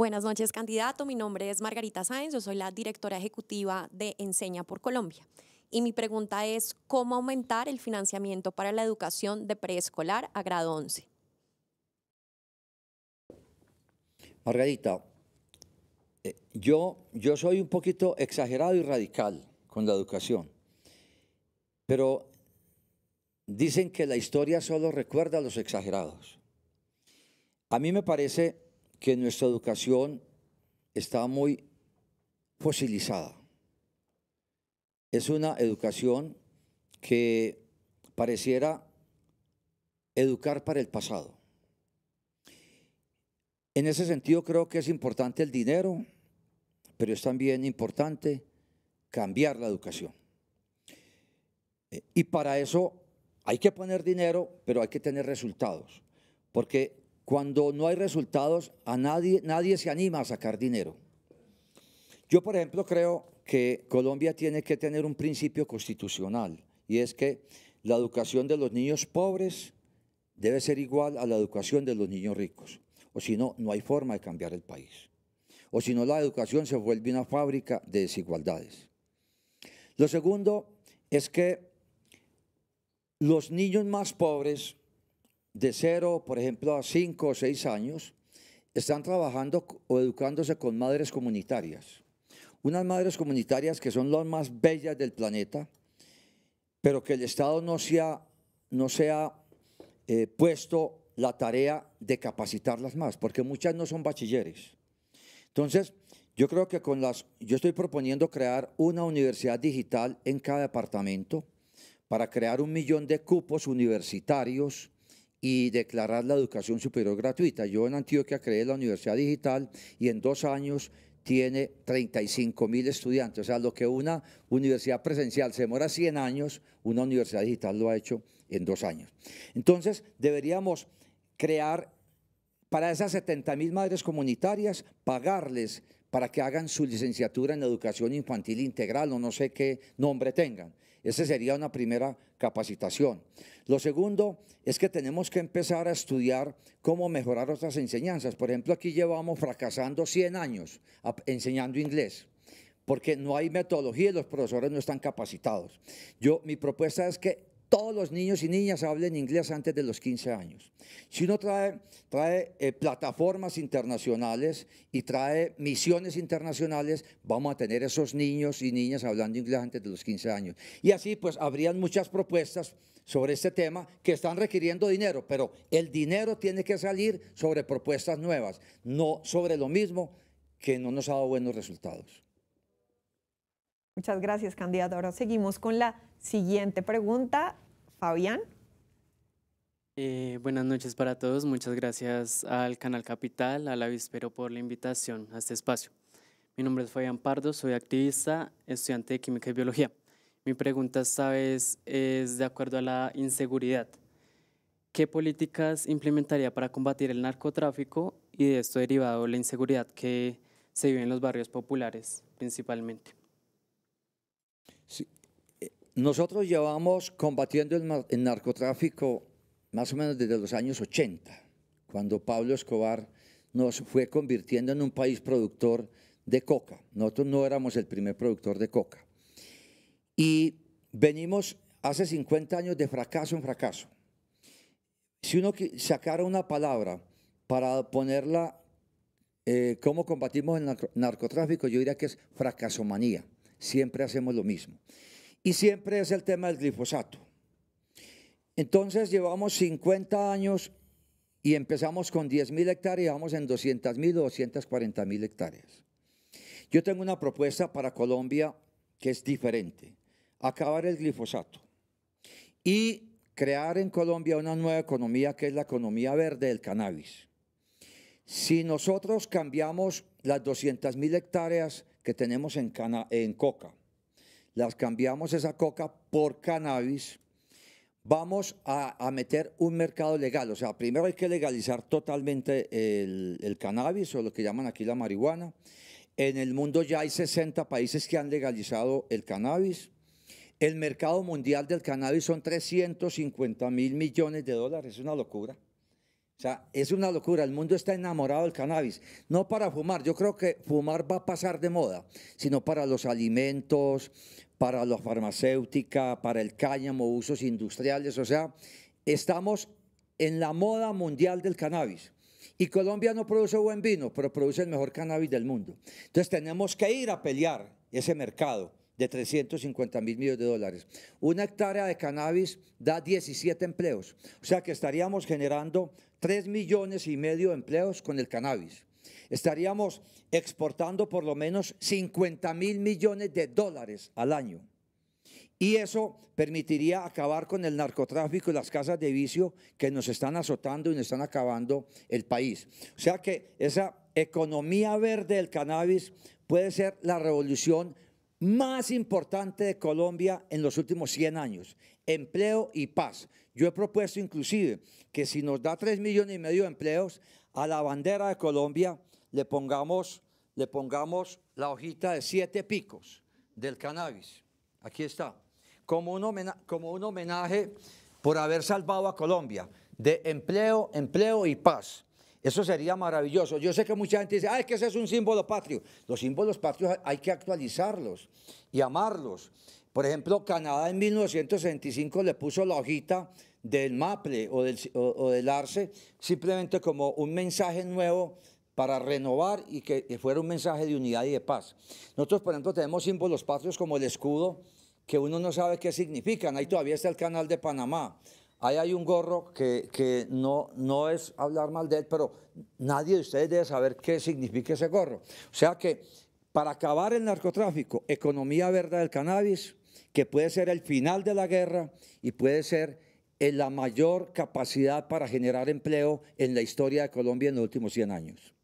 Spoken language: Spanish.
Buenas noches, candidato. Mi nombre es Margarita Sáenz, yo soy la directora ejecutiva de Enseña por Colombia. Y mi pregunta es, ¿cómo aumentar el financiamiento para la educación de preescolar a grado 11? Margarita, eh, yo, yo soy un poquito exagerado y radical con la educación, pero dicen que la historia solo recuerda a los exagerados. A mí me parece que nuestra educación está muy fosilizada. Es una educación que pareciera educar para el pasado. En ese sentido creo que es importante el dinero, pero es también importante cambiar la educación. Eh, y para eso hay que poner dinero, pero hay que tener resultados, porque cuando no hay resultados, a nadie, nadie se anima a sacar dinero. Yo, por ejemplo, creo que Colombia tiene que tener un principio constitucional y es que la educación de los niños pobres debe ser igual a la educación de los niños ricos. O si no, no hay forma de cambiar el país. O si no, la educación se vuelve una fábrica de desigualdades. Lo segundo es que los niños más pobres de cero, por ejemplo, a cinco o seis años, están trabajando o educándose con madres comunitarias. Unas madres comunitarias que son las más bellas del planeta, pero que el Estado no se ha, no eh, puesto la tarea de capacitarlas más, porque muchas no son bachilleres. Entonces, yo creo que con las, yo estoy proponiendo crear una universidad digital en cada departamento para crear un millón de cupos universitarios y declarar la educación superior gratuita. Yo en Antioquia creé la Universidad Digital y en dos años tiene 35 mil estudiantes. O sea, lo que una universidad presencial se demora 100 años, una universidad digital lo ha hecho en dos años. Entonces, deberíamos crear para esas 70 mil madres comunitarias, pagarles para que hagan su licenciatura en educación infantil integral o no sé qué nombre tengan. Esa sería una primera capacitación. Lo segundo es que tenemos que empezar a estudiar cómo mejorar otras enseñanzas. Por ejemplo, aquí llevamos fracasando 100 años enseñando inglés porque no hay metodología y los profesores no están capacitados. Yo, mi propuesta es que todos los niños y niñas hablen inglés antes de los 15 años. Si uno trae, trae eh, plataformas internacionales y trae misiones internacionales, vamos a tener esos niños y niñas hablando inglés antes de los 15 años. Y así pues habrían muchas propuestas sobre este tema que están requiriendo dinero, pero el dinero tiene que salir sobre propuestas nuevas, no sobre lo mismo que no nos ha dado buenos resultados. Muchas gracias, candidato. Ahora seguimos con la siguiente pregunta Fabián. Eh, buenas noches para todos. Muchas gracias al Canal Capital, a la Vispero por la invitación a este espacio. Mi nombre es Fabián Pardo, soy activista, estudiante de Química y Biología. Mi pregunta esta vez es de acuerdo a la inseguridad. ¿Qué políticas implementaría para combatir el narcotráfico y de esto derivado la inseguridad que se vive en los barrios populares principalmente? Sí, nosotros llevamos combatiendo el, narcotráfico más o menos desde los años 80, cuando Pablo Escobar nos fue convirtiendo en un país productor de coca. Nosotros no éramos el primer productor de coca. Y venimos hace 50 años de fracaso en fracaso. Si uno sacara una palabra para ponerla, eh, cómo combatimos el narcotráfico, yo diría que es fracasomanía. Siempre hacemos lo mismo. Y siempre es el tema del glifosato. Entonces llevamos 50 años y empezamos con 10.000 hectáreas y vamos en 200.000 o 240.000 hectáreas. Yo tengo una propuesta para Colombia que es diferente. Acabar el glifosato y crear en Colombia una nueva economía que es la economía verde del cannabis. Si nosotros cambiamos las 200.000 hectáreas que tenemos en, en coca las cambiamos esa coca por cannabis, vamos a, meter un mercado legal. O sea, primero hay que legalizar totalmente el, el, cannabis o lo que llaman aquí la marihuana. En el mundo ya hay 60 países que han legalizado el cannabis. El mercado mundial del cannabis son 350 mil millones de dólares, es una locura. O sea, es una locura. El mundo está enamorado del cannabis. No para fumar. Yo creo que fumar va a pasar de moda, sino para los alimentos, para la farmacéutica, para el cáñamo, usos industriales. O sea, estamos en la moda mundial del cannabis. Y Colombia no produce buen vino, pero produce el mejor cannabis del mundo. Entonces tenemos que ir a pelear ese mercado de 350 mil millones de dólares. Una hectárea de cannabis da 17 empleos. O sea que estaríamos generando 3 millones y medio de empleos con el cannabis. Estaríamos exportando por lo menos 50 mil millones de dólares al año. Y eso permitiría acabar con el narcotráfico y las casas de vicio que nos están azotando y nos están acabando el país. O sea que esa economía verde del cannabis puede ser la revolución más importante de Colombia en los últimos 100 años empleo y paz. Yo he propuesto inclusive que si nos da 3 millones y medio de empleos, a la bandera de Colombia le pongamos, le pongamos la hojita de siete picos del cannabis. Aquí está. Como un, homenaje, como un homenaje por haber salvado a Colombia de empleo, empleo y paz. Eso sería maravilloso. Yo sé que mucha gente dice, Ay ah, es que ese es un símbolo patrio. Los símbolos patrios hay que actualizarlos y amarlos por ejemplo, Canadá en 1965 le puso la hojita del MAPLE o del, del ARCE simplemente como un mensaje nuevo para renovar y que, fuera un mensaje de unidad y de paz. Nosotros, por ejemplo, tenemos símbolos patrios como el escudo, que uno no sabe qué significan. Ahí todavía está el canal de Panamá. Ahí hay un gorro que, que no, no es hablar mal de él, pero nadie de ustedes debe saber qué significa ese gorro. O sea que para acabar el narcotráfico, economía verde del cannabis, que puede ser el final de la guerra y puede ser eh, la mayor capacidad para generar empleo en la historia de Colombia en los últimos 100 años.